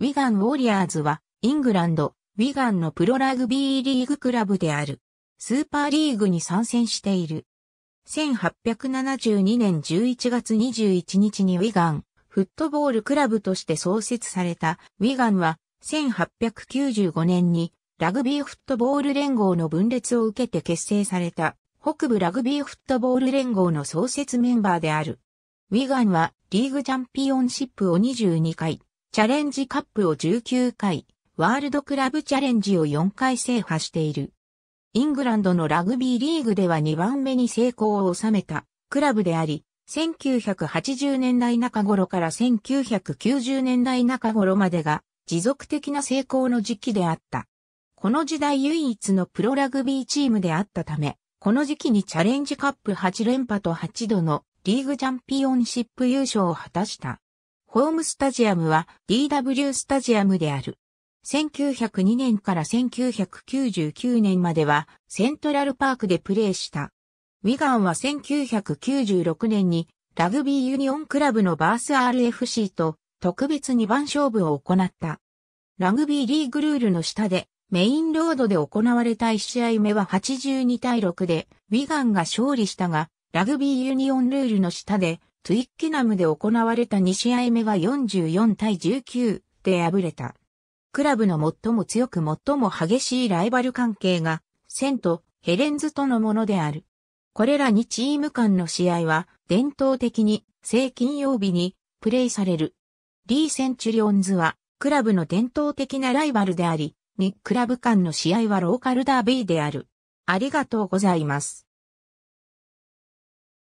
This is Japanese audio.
ウィガン・ウォリアーズは、イングランド、ウィガンのプロラグビーリーグクラブである。スーパーリーグに参戦している。1872年11月21日にウィガン、フットボールクラブとして創設された、ウィガンは、1895年に、ラグビーフットボール連合の分裂を受けて結成された、北部ラグビーフットボール連合の創設メンバーである。ウィガンは、リーグチャンピオンシップを22回、チャレンジカップを19回、ワールドクラブチャレンジを4回制覇している。イングランドのラグビーリーグでは2番目に成功を収めたクラブであり、1980年代中頃から1990年代中頃までが持続的な成功の時期であった。この時代唯一のプロラグビーチームであったため、この時期にチャレンジカップ8連覇と8度のリーグチャンピオンシップ優勝を果たした。ホームスタジアムは DW スタジアムである。1902年から1999年まではセントラルパークでプレーした。ウィガンは1996年にラグビーユニオンクラブのバース RFC と特別2番勝負を行った。ラグビーリーグルールの下でメインロードで行われた1試合目は82対6でウィガンが勝利したがラグビーユニオンルールの下でトゥイッキナムで行われた2試合目は44対19で敗れた。クラブの最も強く最も激しいライバル関係が、セント、ヘレンズとのものである。これら2チーム間の試合は、伝統的に、正金曜日に、プレイされる。リー・センチュリオンズは、クラブの伝統的なライバルであり、2クラブ間の試合はローカルダービーである。ありがとうございます。